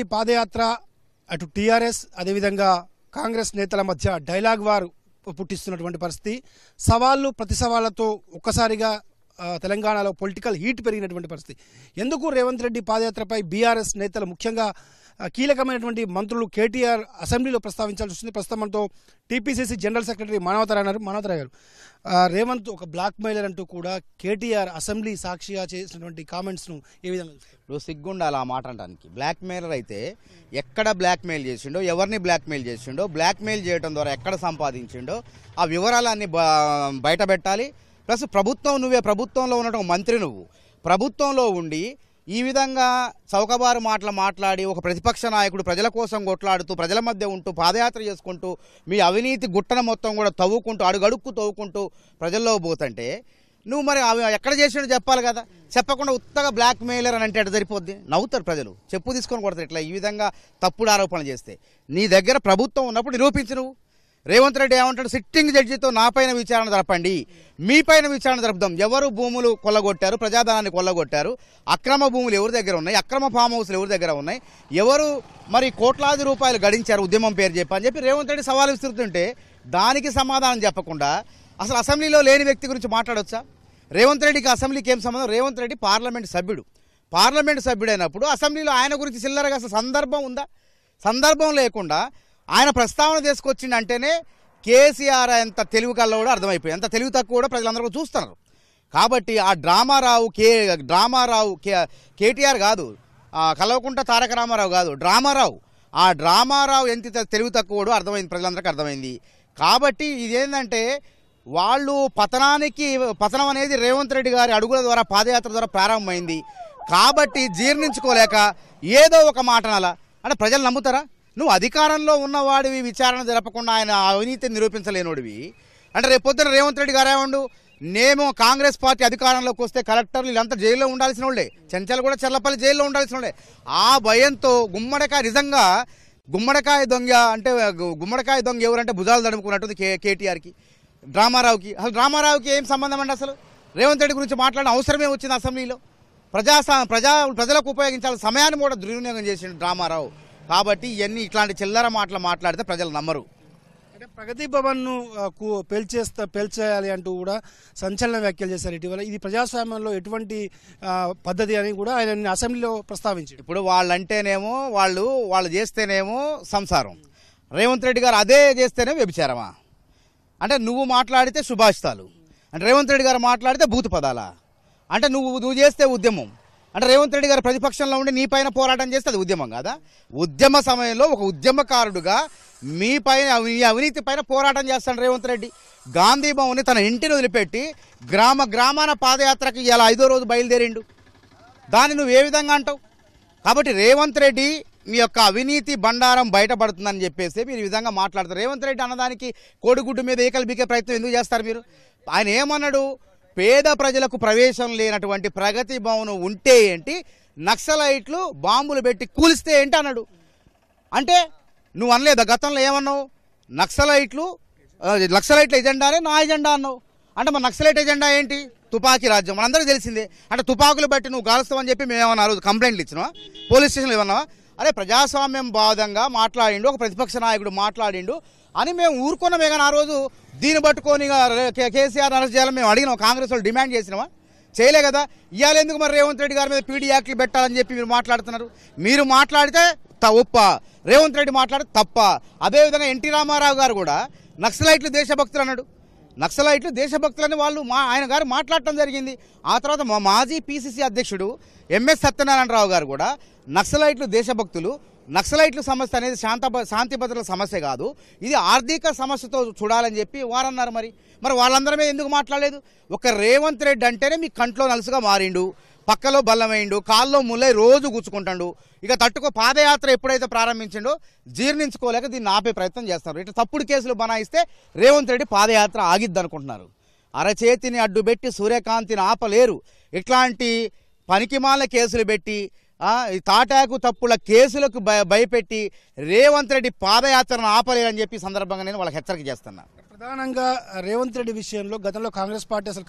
రెడ్డి పాదయాత్ర అటు టీఆర్ఎస్ అదేవిధంగా కాంగ్రెస్ నేతల మధ్య డైలాగ్ వారు పుట్టిస్తున్నటువంటి పరిస్థితి సవాళ్ళు ప్రతి సవాళ్లతో ఒక్కసారిగా తెలంగాణలో పొలిటికల్ హీట్ పెరిగినటువంటి పరిస్థితి ఎందుకు రేవంత్ రెడ్డి పాదయాత్రపై బీఆర్ఎస్ నేతలు ముఖ్యంగా కీలకమైనటువంటి మంత్రులు కేటీఆర్ అసెంబ్లీలో ప్రస్తావించాల్సి వస్తుంది ప్రస్తుతం మనతో టీపీసీసీ జనరల్ సెక్రటరీ మానవతరాయ్ అన్నారు మానవతరాయ్ గారు రేవంత్ ఒక బ్లాక్ మెయిలర్ అంటూ కూడా కేటీఆర్ అసెంబ్లీ సాక్షిగా చేసినటువంటి కామెంట్స్ను ఏ విధంగా నువ్వు సిగ్గుండాలి ఆ మాట అనడానికి బ్లాక్ మెయిలర్ అయితే ఎక్కడ బ్లాక్ మెయిల్ చేసిండో ఎవరిని బ్లాక్ మెయిల్ చేసిండో బ్లాక్ మెయిల్ చేయడం ద్వారా ఎక్కడ సంపాదించిండో ఆ వివరాలన్నీ బయట పెట్టాలి ప్లస్ ప్రభుత్వం నువ్వే ప్రభుత్వంలో ఉన్నటువంటి మంత్రి నువ్వు ప్రభుత్వంలో ఉండి ఈ విధంగా చౌకబారు మాటలు మాట్లాడి ఒక ప్రతిపక్ష నాయకుడు ప్రజల కోసం కొట్లాడుతూ ప్రజల మధ్య ఉంటూ పాదయాత్ర చేసుకుంటూ మీ అవినీతి గుట్టన మొత్తం కూడా తవ్వుకుంటూ అడుగడుక్కు తవ్వుకుంటూ ప్రజల్లో పోతుంటే నువ్వు మరి అవి ఎక్కడ చేసినా చెప్పాలి కదా చెప్పకుండా ఉత్తగా బ్లాక్ మెయిలర్ అని అంటే సరిపోద్ది నవ్వుతారు ప్రజలు చెప్పు తీసుకొని కొడతారు ఇట్లా ఈ విధంగా తప్పుడు ఆరోపణలు చేస్తే నీ దగ్గర ప్రభుత్వం ఉన్నప్పుడు నిరూపించు నువ్వు రేవంత్ రెడ్డి ఏమంటాడు సిట్టింగ్ జడ్జితో నాపైన విచారణ జరపండి మీ పైన విచారణ జరుపుదాం ఎవరు భూములు కొల్లగొట్టారు ప్రజాధనాన్ని కొల్లగొట్టారు అక్రమ భూములు ఎవరి దగ్గర ఉన్నాయి అక్రమ ఫామ్ హౌస్లు ఎవరి దగ్గర ఉన్నాయి ఎవరు మరి కోట్లాది రూపాయలు గడించారు ఉద్యమం పేరు చెప్పి అని చెప్పి రేవంత్ రెడ్డి సవాలు విస్తుంటే దానికి సమాధానం చెప్పకుండా అసలు అసెంబ్లీలో లేని వ్యక్తి గురించి మాట్లాడవచ్చా రేవంత్ రెడ్డికి అసెంబ్లీకి ఏం సంబంధం రేవంత్ రెడ్డి పార్లమెంట్ సభ్యుడు పార్లమెంట్ సభ్యుడైనప్పుడు అసెంబ్లీలో ఆయన గురించి చిల్లరగా అసలు సందర్భం ఉందా సందర్భం లేకుండా ఆయన ప్రస్తావన తీసుకొచ్చిండంటేనే కేసీఆర్ ఎంత తెలుగు కల్లో కూడా అర్థమైపోయింది ఎంత తెలుగు తక్కువ కూడా ప్రజలందరూ చూస్తున్నారు కాబట్టి ఆ డ్రామారావు కే డ్రామారావు కే కేటీఆర్ కాదు కలవకుంట తారక రామారావు కాదు డ్రామారావు ఆ డ్రామారావు ఎంత తక్కువ కూడా అర్థమైంది ప్రజలందరికీ అర్థమైంది కాబట్టి ఇదేంటంటే వాళ్ళు పతనానికి పతనం అనేది రేవంత్ రెడ్డి గారి అడుగుల ద్వారా పాదయాత్ర ద్వారా ప్రారంభమైంది కాబట్టి జీర్ణించుకోలేక ఏదో ఒక మాట అనాలా అంటే ప్రజలు నమ్ముతారా నువ్వు అధికారంలో ఉన్నవాడివి విచారణ జరపకుండా ఆయన అవినీతిని నిరూపించలేనుడివి అంటే రేపు పొద్దున రేవంత్ రెడ్డి గారు ఏమండు నేమో కాంగ్రెస్ పార్టీ అధికారంలోకి వస్తే కలెక్టర్లు వీళ్ళంతా జైల్లో ఉండాల్సిన వాళ్ళే చెంచల్ కూడా చల్లపల్లి జైల్లో ఉండాల్సిన వాళ్ళే ఆ భయంతో గుమ్మడికాయ నిజంగా గుమ్మడికాయ దొంగ అంటే గుమ్మడికాయ దొంగ ఎవరంటే భుజాలు తడుముకున్నట్టుంది కే కేటీఆర్కి డ్రామారావుకి అసలు డ్రామారావుకి ఏం సంబంధం అండి అసలు రేవంత్ రెడ్డి గురించి మాట్లాడిన అవసరమే వచ్చింది అసెంబ్లీలో ప్రజా ప్రజా ప్రజలకు ఉపయోగించాల సమయాన్ని కూడా దుర్వినియోగం చేసిండు డ్రామారావు కాబట్టి ఇవన్నీ ఇట్లాంటి చిల్లర మాటలు మాట్లాడితే ప్రజలు నమ్మరు అంటే ప్రగతి ను పేల్చేస్తా పేల్చేయాలి అంటూ కూడా సంచలన వ్యాఖ్యలు చేశారు ఇటీవల ఇది ప్రజాస్వామ్యంలో ఎటువంటి పద్ధతి అని కూడా ఆయన అసెంబ్లీలో ప్రస్తావించారు ఇప్పుడు వాళ్ళంటేనేమో వాళ్ళు వాళ్ళు చేస్తేనేమో సంసారం రేవంత్ రెడ్డి గారు అదే చేస్తేనే వ్యభిచారమా అంటే నువ్వు మాట్లాడితే శుభాషితాలు అంటే రేవంత్ రెడ్డి గారు మాట్లాడితే భూత పదాలా అంటే నువ్వు నువ్వు చేస్తే ఉద్యమం అంటే రేవంత్ రెడ్డి గారు ప్రతిపక్షంలో ఉండి నీ పైన పోరాటం చేస్తే అది ఉద్యమం కాదా ఉద్యమ సమయంలో ఒక ఉద్యమకారుడుగా మీ పైన మీ అవినీతి పైన పోరాటం చేస్తాడు రేవంత్ రెడ్డి గాంధీ భవన్ని తన ఇంటిని వదిలిపెట్టి గ్రామ గ్రామాన పాదయాత్రకి ఇలా ఐదో రోజు బయలుదేరిండు దాన్ని నువ్వు ఏ విధంగా అంటావు కాబట్టి రేవంత్ రెడ్డి మీ యొక్క అవినీతి బండారం బయటపడుతుందని చెప్పేసి మీరు ఈ విధంగా మాట్లాడతారు రేవంత్ రెడ్డి అన్నదానికి కోడిగుడ్డు మీద ఏకలు బీకే ప్రయత్నం ఎందుకు చేస్తారు మీరు ఆయన ఏమన్నాడు పేద ప్రజలకు ప్రవేశం లేనటువంటి ప్రగతి భవనం ఉంటే ఏంటి నక్సలైట్లు బాంబులు పెట్టి కూలిస్తే ఏంటి అన్నాడు అంటే నువ్వు అనలేదా గతంలో ఏమన్నావు నక్సలైట్లు నక్సలైట్ల ఎజెండానే నా ఎజెండా అన్నావు అంటే మా నక్సలైట్ ఎజెండా ఏంటి తుపాకీ రాజ్యం మనందరూ తెలిసిందే అంటే తుపాకులు బట్టి నువ్వు కాలుస్తావని చెప్పి మేము ఏమన్నా కంప్లైంట్లు ఇచ్చినావా పోలీస్ స్టేషన్లో ఏమన్నావా అరే ప్రజాస్వామ్యం బాధంగా మాట్లాడిండు ఒక ప్రతిపక్ష నాయకుడు మాట్లాడిండు అని మేము ఊరుకున్నామే కానీ ఆ రోజు దీన్ని పట్టుకొని కేసీఆర్ అరెస్ట్ చేయాలని మేము అడిగినాం కాంగ్రెస్ వాళ్ళు డిమాండ్ చేసినామా చేయలే కదా ఇవాళ ఎందుకు మరి రేవంత్ రెడ్డి గారి మీద పీడీ యాక్ట్లు పెట్టాలని చెప్పి మీరు మాట్లాడుతున్నారు మీరు మాట్లాడితే త ఒప్ప రేవంత్ రెడ్డి మాట్లాడితే తప్ప అదేవిధంగా ఎన్టీ రామారావు గారు కూడా నక్సలైట్లు దేశభక్తులు అన్నాడు నక్సలైట్లు దేశభక్తులని వాళ్ళు మా ఆయన గారు మాట్లాడటం జరిగింది ఆ తర్వాత మా మాజీ పీసీసీ అధ్యక్షుడు ఎంఎస్ సత్యనారాయణ రావు గారు కూడా నక్సలైట్లు దేశభక్తులు నక్సలైట్ల సమస్య అనేది శాంత శాంతి భద్రతల సమస్య కాదు ఇది ఆర్థిక సమస్యతో చూడాలని చెప్పి వారన్నారు మరి మరి వాళ్ళందరమే ఎందుకు మాట్లాడలేదు ఒక రేవంత్ రెడ్డి అంటేనే మీ కంట్లో నలుసుగా మారిండు పక్కలో బలమైండు కాల్లో ముల్లై రోజు గుచ్చుకుంటాడు ఇక తట్టుకో పాదయాత్ర ఎప్పుడైతే ప్రారంభించిండో జీర్ణించుకోలేక దీన్ని ఆపే ప్రయత్నం చేస్తారు ఇట్లా తప్పుడు కేసులు బనాయిస్తే రేవంత్ రెడ్డి పాదయాత్ర ఆగిద్దనుకుంటున్నారు అరచేతిని అడ్డుపెట్టి సూర్యకాంతిని ఆపలేరు ఇట్లాంటి పనికిమాల కేసులు పెట్టి తాటాకు తప్పుల కేసులకు భయపెట్టి రేవంత్ రెడ్డి పాదయాత్రను ఆపలేరని చెప్పి సందర్భంగా నేను వాళ్ళకి హెచ్చరిక చేస్తున్నాను ప్రధానంగా రేవంత్ రెడ్డి విషయంలో గతంలో కాంగ్రెస్ పార్టీ అసలు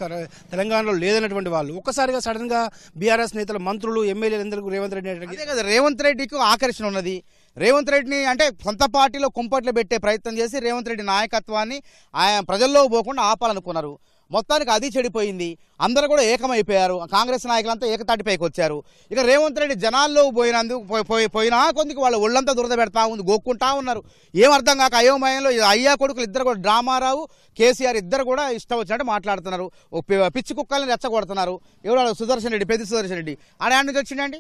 తెలంగాణలో లేదన్నటువంటి వాళ్ళు ఒక్కసారిగా సడన్ గా బీఆర్ఎస్ నేతలు మంత్రులు ఎమ్మెల్యేలు అందరికీ రేవంత్ రెడ్డి కదా రేవంత్ రెడ్డికి ఆకర్షణ ఉన్నది రేవంత్ రెడ్డిని అంటే సొంత పార్టీలో కుంపట్లు పెట్టే ప్రయత్నం చేసి రేవంత్ రెడ్డి నాయకత్వాన్ని ఆయన ప్రజల్లో పోకుండా ఆపాలనుకున్నారు మొత్తానికి అది చెడిపోయింది అందరూ కూడా ఏకమైపోయారు కాంగ్రెస్ నాయకులంతా ఏకతాటిపైకి వచ్చారు ఇక రేవంత్ రెడ్డి జనాల్లో పోయినందుకు పోయినా కొందికి వాళ్ళు ఒళ్ళంతా దురద పెడతా ఉంది గోక్కుంటా ఉన్నారు ఏమర్థం కాక అయోమయంలో అయ్యా కొడుకులు ఇద్దరు కూడా డ్రామారావు కేసీఆర్ ఇద్దరు కూడా ఇష్టం వచ్చినట్టు మాట్లాడుతున్నారు పిచ్చి కుక్కల్ని రెచ్చగొడుతున్నారు ఎవరు సుదర్శన్ రెడ్డి పెద్ద సుదర్శన్ రెడ్డి ఆయన నుంచి వచ్చిండండి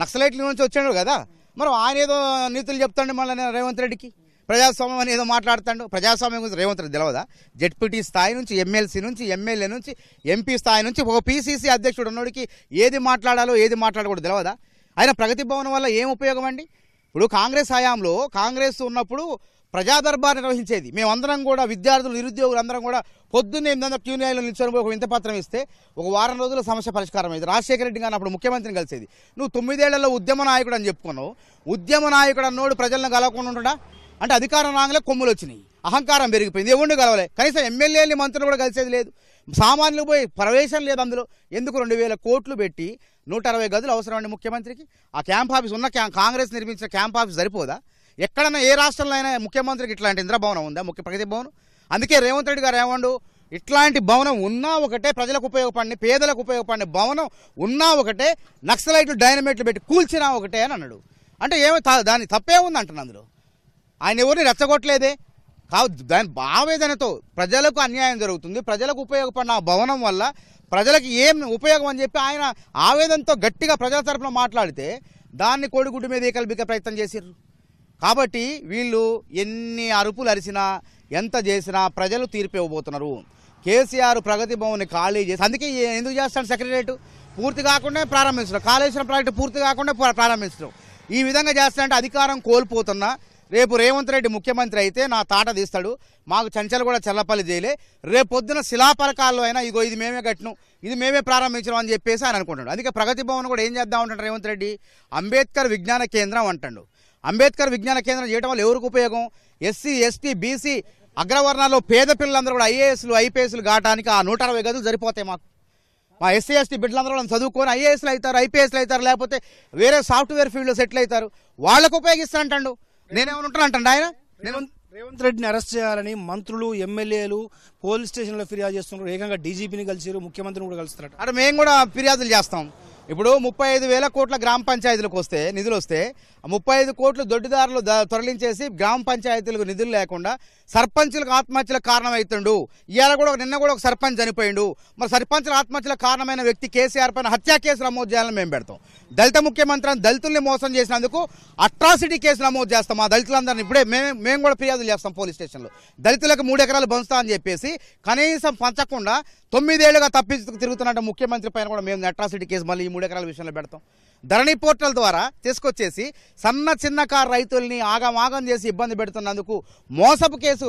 నక్సలైట్ల నుంచి వచ్చాడు కదా మరి ఆయన ఏదో నీతులు చెప్తాండి మళ్ళీ రేవంత్ రెడ్డికి ప్రజాస్వామ్యం అని ఏదో మాట్లాడుతాడు ప్రజాస్వామ్యం గురించి రేవంత్ రెడ్డి తెలియదా జెడ్పీటీ స్థాయి నుంచి ఎమ్మెల్సీ నుంచి ఎమ్మెల్యే నుంచి ఎంపీ స్థాయి నుంచి ఒక పీసీసీ అధ్యక్షుడు ఉన్నోడికి ఏది మాట్లాడాలో ఏది మాట్లాడకూడదు తెలియదా ఆయన ప్రగతి భవన్ వల్ల ఏం ఉపయోగం అండి ఇప్పుడు కాంగ్రెస్ హయాంలో కాంగ్రెస్ ఉన్నప్పుడు ప్రజాదర్బార్ నిర్వహించేది మేమందరం కూడా విద్యార్థులు నిరుద్యోగులు అందరం కూడా పొద్దున్న ఎనిమిది వందల క్యూనియాలో నిల్చొని ఒక వింత పత్రం ఇస్తే ఒక వారం రోజుల సమస్య పరిష్కారం అయింది రాజశేఖర రెడ్డి గారిని అప్పుడు ముఖ్యమంత్రిని కలిసేది నువ్వు తొమ్మిదేళ్లలో ఉద్యమ నాయకుడు అని చెప్పుకున్నావు ఉద్యమ నాయకుడు అన్నోడు ప్రజలను కలవకుండా ఉంటాడా అంటే అధికారం రాగానే కొమ్ములు వచ్చినాయి అహంకారం పెరిగిపోయింది ఎవరిని కలవలే కనీసం ఎమ్మెల్యేలు మంత్రులు కూడా కలిసేది లేదు సామాన్యులు పోయి ప్రవేశం లేదు అందులో ఎందుకు రెండు వేల కోట్లు పెట్టి నూట అరవై గదులు అవసరమండి ముఖ్యమంత్రికి ఆ క్యాంప్ ఆఫీస్ ఉన్న కాంగ్రెస్ నిర్మించిన క్యాంప్ ఆఫీస్ సరిపోదా ఎక్కడన్నా ఏ రాష్ట్రంలో అయినా ముఖ్యమంత్రికి ఇట్లాంటి ఇంద్రభవనం ఉందా ముఖ్య ప్రగతి భవనం అందుకే రేవంత్ రెడ్డి గారు ఏమండు ఇట్లాంటి భవనం ఉన్నా ఒకటే ప్రజలకు ఉపయోగపడి పేదలకు ఉపయోగపడి భవనం ఉన్నా ఒకటే నక్సలైట్లు డైనమైట్లు పెట్టి కూల్చినా ఒకటే అని అన్నాడు అంటే ఏమో దాని తప్పే ఉంది అంటున్నా అందులో ఆయన ఎవరిని రెచ్చగొట్టలేదే కావు దాని ఆవేదనతో ప్రజలకు అన్యాయం జరుగుతుంది ప్రజలకు ఉపయోగపడిన భవనం వల్ల ప్రజలకు ఏం ఉపయోగం అని చెప్పి ఆయన ఆవేదనతో గట్టిగా ప్రజల తరఫున మాట్లాడితే దాన్ని కోడిగుడ్డు మీద ఏకల్బిక ప్రయత్నం చేసిర్రు కాబట్టి వీళ్ళు ఎన్ని అరుపులు అరిసినా ఎంత చేసినా ప్రజలు తీర్పు ఇవ్వబోతున్నారు కేసీఆర్ ప్రగతి భవన్ ఖాళీ చేసి అందుకే ఎందుకు చేస్తాడు సెక్రటరేట్ పూర్తి కాకుండా ప్రారంభించడం కాళేశ్వరం ప్రాజెక్టు పూర్తి కాకుండా ప్రారంభించడం ఈ విధంగా చేస్తాడంటే అధికారం కోల్పోతున్నా రేపు రేవంత్ రెడ్డి ముఖ్యమంత్రి అయితే నా తాట తీస్తాడు మాకు చంచలు కూడా చల్లపల్లి చేయలే రేపు పొద్దున శిలాపలకాల్లో అయినా ఇగో ఇది మేమే కట్టును ఇది మేమే ప్రారంభించడం అని చెప్పేసి ఆయన అనుకుంటాడు అందుకే ప్రగతి భవన్ కూడా ఏం చేద్దాం అంటాడు రేవంత్ రెడ్డి అంబేద్కర్ విజ్ఞాన కేంద్రం అంటాడు అంబేద్కర్ విజ్ఞాన కేంద్రం చేయడం వల్ల ఎవరికి ఉపయోగం ఎస్సీ ఎస్టీ బీసీ అగ్రవర్ణాల్లో పేద పిల్లలందరూ కూడా ఐఏఎస్లు ఐపీఎస్లు కావడానికి ఆ నూట అరవై గదులు సరిపోతాయి మాకు మా ఎస్సీ ఎస్టీ బిడ్డలందరూ కూడా చదువుకొని ఐఏఎస్లు అవుతారు ఐపీఎస్లు అవుతారు లేకపోతే వేరే సాఫ్ట్వేర్ ఫీల్డ్లో సెటిల్ అవుతారు వాళ్ళకు ఉపయోగిస్తారంటాడు నేనేమనుంటాను అంటండి ఆయన నేను రేవంత్ రెడ్డిని అరెస్ట్ చేయాలని మంత్రులు ఎమ్మెల్యేలు పోలీస్ స్టేషన్లో ఫిర్యాదు చేస్తున్నారు ఏకంగా డీజీపీని కలిసిరు ముఖ్యమంత్రిని కూడా కలుస్తున్నారు అంటే మేము కూడా ఫిర్యాదులు చేస్తాం ఇప్పుడు ముప్పై ఐదు వేల కోట్ల గ్రామ పంచాయతీలకు వస్తే నిధులు వస్తే ముప్పై ఐదు కోట్లు దొడ్డిదారులు తరలించేసి గ్రామ పంచాయతీలకు నిధులు లేకుండా సర్పంచులకు ఆత్మహత్యలకు కారణమవుతుండు ఇవాళ కూడా నిన్న కూడా ఒక సర్పంచ్ చనిపోయిండు మరి సర్పంచుల ఆత్మహత్యలకు కారణమైన వ్యక్తి కేసీఆర్ పైన హత్యా కేసు నమోదు చేయాలని మేము పెడతాం దళిత ముఖ్యమంత్రిని దళితుల్ని మోసం చేసినందుకు అట్రాసిటీ కేసు నమోదు చేస్తాం మా దళితులందరినీ ఇప్పుడే మేము మేము కూడా ఫిర్యాదులు చేస్తాం పోలీస్ స్టేషన్లో దళితులకు మూడు ఎకరాలు బంచుతామని చెప్పేసి కనీసం పంచకుండా తొమ్మిదేళ్లుగా తప్పించుకు తిరుగుతున్నట్టు ముఖ్యమంత్రి పైన కూడా మేము అట్రాసిటీ కేసు మళ్ళీ మూడు ఎకరాల విషయంలో పెడతాం ధరణి పోర్టల్ ద్వారా తీసుకొచ్చేసి సన్న చిన్న కారు రైతుల్ని ఆగమాగం చేసి ఇబ్బంది పెడుతున్నందుకు మోసపు కేసు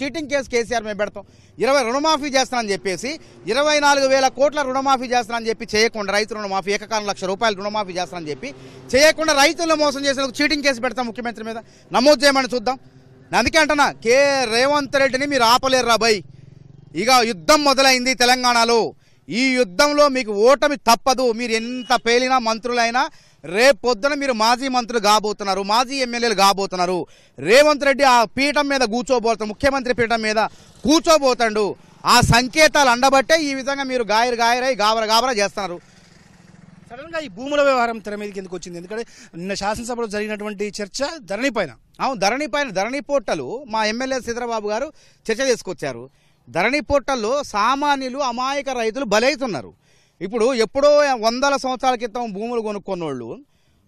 చీటింగ్ కేసు కేసీఆర్ మేము పెడతాం ఇరవై రుణమాఫీ చేస్తానని చెప్పేసి ఇరవై నాలుగు వేల కోట్ల రుణమాఫీ చేస్తానని చెప్పి చేయకుండా రైతు రుణమాఫీ ఏకకాలం లక్ష రూపాయలు రుణమాఫీ చేస్తానని చెప్పి చేయకుండా రైతులను మోసం చేసినందుకు చీటింగ్ కేసు పెడతాం ముఖ్యమంత్రి మీద నమోదు చేయమని చూద్దాం అందుకే అంటున్నా కే రేవంత్ రెడ్డిని మీరు ఆపలేరు రాబాయ్ ఇక యుద్ధం మొదలైంది తెలంగాణలో ఈ యుద్ధంలో మీకు ఓటమి తప్పదు మీరు ఎంత పేలినా మంత్రులైనా రేపు పొద్దున మీరు మాజీ మంత్రులు కాబోతున్నారు మాజీ ఎమ్మెల్యేలు కాబోతున్నారు రేవంత్ రెడ్డి ఆ పీఠం మీద కూర్చోబోతాడు ముఖ్యమంత్రి పీఠం మీద కూర్చోబోతాడు ఆ సంకేతాలు అండబట్టే ఈ విధంగా మీరు గాయరు గాయరై గాబర గాబర చేస్తున్నారు సడన్గా ఈ భూముల వ్యవహారం తెర మీదకి ఎందుకు వచ్చింది ఎందుకంటే నిన్న శాసనసభలో జరిగినటువంటి చర్చ ధరణి పైన అవును ధరణి పైన ధరణి పోర్టలు మా ఎమ్మెల్యే సీతరబాబు గారు చర్చ తీసుకొచ్చారు ధరణి పోర్టల్లో సామాన్యులు అమాయక రైతులు బలైతున్నారు ఇప్పుడు ఎప్పుడో వందల సంవత్సరాల క్రితం భూములు కొనుక్కున్నోళ్ళు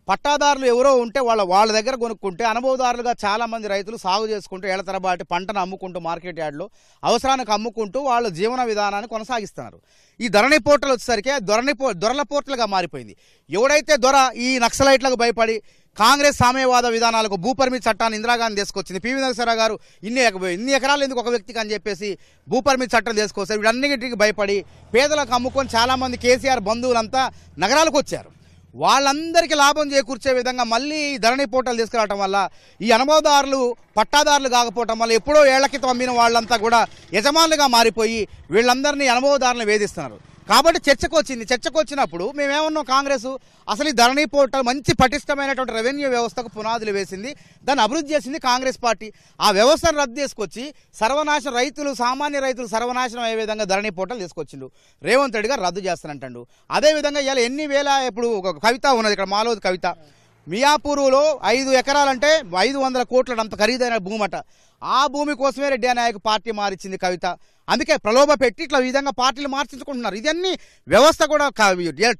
పట్టాదారులు ఎవరో ఉంటే వాళ్ళ వాళ్ళ దగ్గర కొనుక్కుంటే అనుభవదారులుగా చాలామంది రైతులు సాగు చేసుకుంటూ ఏళ్ళతరబాటి పంటను అమ్ముకుంటూ మార్కెట్ యార్డ్లో అవసరానికి అమ్ముకుంటూ వాళ్ళ జీవన విధానాన్ని కొనసాగిస్తున్నారు ఈ ధరణి పోర్టల్ వచ్చేసరికి ధరణి పో దొరల పోర్టల్గా మారిపోయింది ఎవడైతే దొర ఈ నక్సలైట్లకు భయపడి కాంగ్రెస్ సామ్యవాద విధానాలకు భూ పర్మిట్ చట్టాన్ని ఇందిరాగాంధీ తీసుకొచ్చింది పివి నరసరావు గారు ఇన్ని ఇన్ని ఎకరాలు ఎందుకు ఒక వ్యక్తికి అని చెప్పేసి భూ పర్మిట్ చట్టం తీసుకొస్తారు వీటన్నిటికి భయపడి పేదలకు అమ్ముకొని చాలామంది కేసీఆర్ బంధువులంతా నగరాలకు వచ్చారు వాళ్ళందరికీ లాభం చేకూర్చే విధంగా మళ్ళీ ధరణి పోటలు తీసుకురావటం వల్ల ఈ అనుభవదారులు పట్టాదారులు కాకపోవటం వల్ల ఎప్పుడో ఏళ్ల క్రితం అమ్మిన వాళ్ళంతా కూడా యజమానులుగా మారిపోయి వీళ్ళందరినీ అనుభవదారులను వేధిస్తున్నారు కాబట్టి చర్చకు వచ్చింది చర్చకు వచ్చినప్పుడు మేమేమన్నాం కాంగ్రెస్ అసలు ఈ ధరణి పోర్టల్ మంచి పటిష్టమైనటువంటి రెవెన్యూ వ్యవస్థకు పునాదులు వేసింది దాన్ని అభివృద్ధి చేసింది కాంగ్రెస్ పార్టీ ఆ వ్యవస్థను రద్దు చేసుకొచ్చి సర్వనాశనం రైతులు సామాన్య రైతులు సర్వనాశనం అయ్యే విధంగా ధరణి పోర్టల్ తీసుకొచ్చిండు రేవంత్ రెడ్డి గారు రద్దు చేస్తానంటాడు అదేవిధంగా ఇలా ఎన్ని వేల ఇప్పుడు ఒక కవిత ఉన్నది ఇక్కడ మాలో కవిత మియాపూరులో ఐదు ఎకరాలంటే ఐదు వందల కోట్ల అంత ఖరీదైన భూమట ఆ భూమి కోసమే రెడ్డి నాయక్ పార్టీ మారిచ్చింది కవిత అందుకే ప్రలోభ పెట్టి ఇట్లా విధంగా పార్టీలు మార్చించుకుంటున్నారు ఇదన్నీ వ్యవస్థ కూడా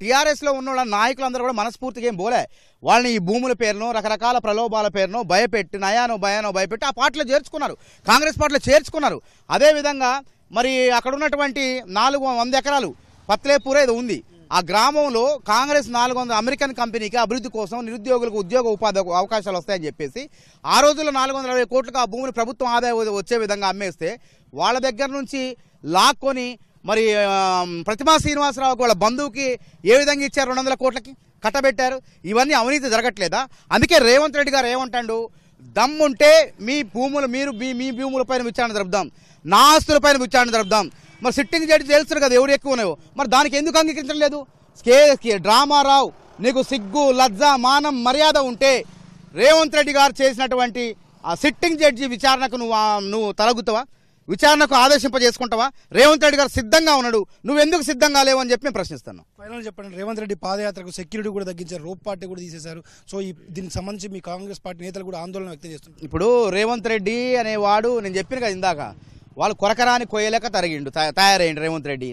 టీఆర్ఎస్లో ఉన్న నాయకులందరూ కూడా మనస్ఫూర్తిగా ఏం పోలే వాళ్ళని ఈ భూముల పేరును రకరకాల ప్రలోభాల పేరును భయపెట్టి నయానో భయానో భయపెట్టి ఆ పార్టీలో చేర్చుకున్నారు కాంగ్రెస్ పార్టీలో చేర్చుకున్నారు అదేవిధంగా మరి అక్కడ ఉన్నటువంటి నాలుగు వంద ఎకరాలు పత్లేపూర్ ఏదో ఉంది ఆ గ్రామంలో కాంగ్రెస్ నాలుగు అమెరికన్ కంపెనీకి అభివృద్ధి కోసం నిరుద్యోగులకు ఉద్యోగ ఉపాధి అవకాశాలు వస్తాయని చెప్పేసి ఆ రోజుల్లో నాలుగు వందల అరవై కోట్లకు ఆ భూమిని ప్రభుత్వం ఆదాయం వచ్చే విధంగా అమ్మేస్తే వాళ్ళ దగ్గర నుంచి లాక్కొని మరి ప్రతిమా శ్రీనివాసరావుకి వాళ్ళ బంధువుకి ఏ విధంగా ఇచ్చారు రెండు వందల కోట్లకి కట్టబెట్టారు ఇవన్నీ అవినీతి జరగట్లేదా అందుకే రేవంత్ రెడ్డి గారు ఏమంటాడు దమ్ముంటే మీ భూములు మీరు మీ భూముల పైన విచారణ జరుపుదాం నా పైన విచారణ జరుపుదాం మరి సిట్టింగ్ జడ్జి తెలుస్తారు కదా ఎవరు ఎక్కువ ఉన్నాయో మరి దానికి ఎందుకు అంగీకరించలేదు డ్రామారావు నీకు సిగ్గు లజ్జ మానం మర్యాద ఉంటే రేవంత్ రెడ్డి గారు చేసినటువంటి ఆ సిట్టింగ్ జడ్జి విచారణకు నువ్వు నువ్వు తలగుతావా విచారణకు ఆదేశింపజేసుకుంటావా రేవంత్ రెడ్డి గారు సిద్ధంగా ఉన్నాడు నువ్వు ఎందుకు సిద్ధంగా లేవు అని చెప్పి నేను ప్రశ్నిస్తాను ఫైనల్ చెప్పండి రేవంత్ రెడ్డి పాదయాత్రకు సెక్యూరిటీ కూడా తగ్గించారు రోప్ పార్టీ కూడా తీసేశారు సో ఈ దీనికి సంబంధించి మీ కాంగ్రెస్ పార్టీ నేతలు కూడా ఆందోళన వ్యక్తం చేస్తున్నారు ఇప్పుడు రేవంత్ రెడ్డి అనేవాడు నేను చెప్పిన కదా ఇందాక వాళ్ళు కొరకరాని కొయ్యలేక తరిగిండు తయారైండు రేవంత్ రెడ్డి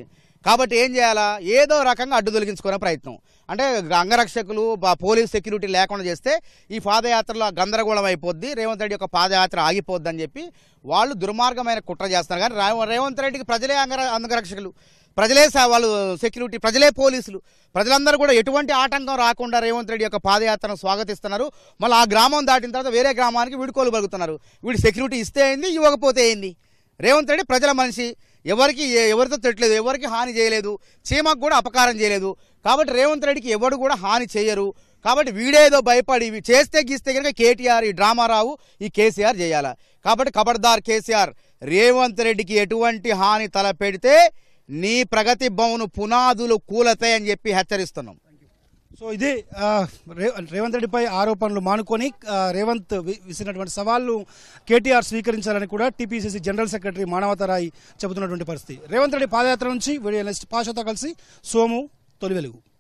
కాబట్టి ఏం చేయాలా ఏదో రకంగా అడ్డు తొలగించుకునే ప్రయత్నం అంటే అంగరక్షకులు పోలీస్ సెక్యూరిటీ లేకుండా చేస్తే ఈ పాదయాత్రలో గందరగోళం అయిపోద్ది రేవంత్ రెడ్డి యొక్క పాదయాత్ర ఆగిపోద్ది అని చెప్పి వాళ్ళు దుర్మార్గమైన కుట్ర చేస్తారు కానీ రేవంత్ రెడ్డికి ప్రజలే అంగర అంగరక్షకులు ప్రజలే వాళ్ళు సెక్యూరిటీ ప్రజలే పోలీసులు ప్రజలందరూ కూడా ఎటువంటి ఆటంకం రాకుండా రేవంత్ రెడ్డి యొక్క పాదయాత్రను స్వాగతిస్తున్నారు మళ్ళీ ఆ గ్రామం దాటిన తర్వాత వేరే గ్రామానికి వీడుకోలు పలుకుతున్నారు వీడు సెక్యూరిటీ ఇస్తే అయింది ఇవ్వకపోతే అయింది రేవంత్ రెడ్డి ప్రజల మనిషి ఎవరికి ఎవరితో తిట్టలేదు ఎవరికి హాని చేయలేదు చీమకు కూడా అపకారం చేయలేదు కాబట్టి రేవంత్ రెడ్డికి ఎవరు కూడా హాని చేయరు కాబట్టి వీడేదో భయపడి చేస్తే గీస్తే కనుక కేటీఆర్ ఈ డ్రామారావు ఈ కేసీఆర్ చేయాలి కాబట్టి కబడ్దార్ కేసీఆర్ రేవంత్ రెడ్డికి ఎటువంటి హాని తలపెడితే నీ ప్రగతి భవను పునాదులు కూలతాయని చెప్పి హెచ్చరిస్తున్నాం సో ఇది రేవంత్ రెడ్డిపై ఆరోపణలు మానుకొని రేవంత్ విసిరినటువంటి సవాళ్లు కేటీఆర్ స్వీకరించాలని కూడా టీపీసీసీ జనరల్ సెక్రటరీ మానవతరాయి చెబుతున్నటువంటి పరిస్థితి రేవంత్ రెడ్డి పాదయాత్ర నుంచి వీడియో పాషతో కలిసి సోము తొలి వెలుగు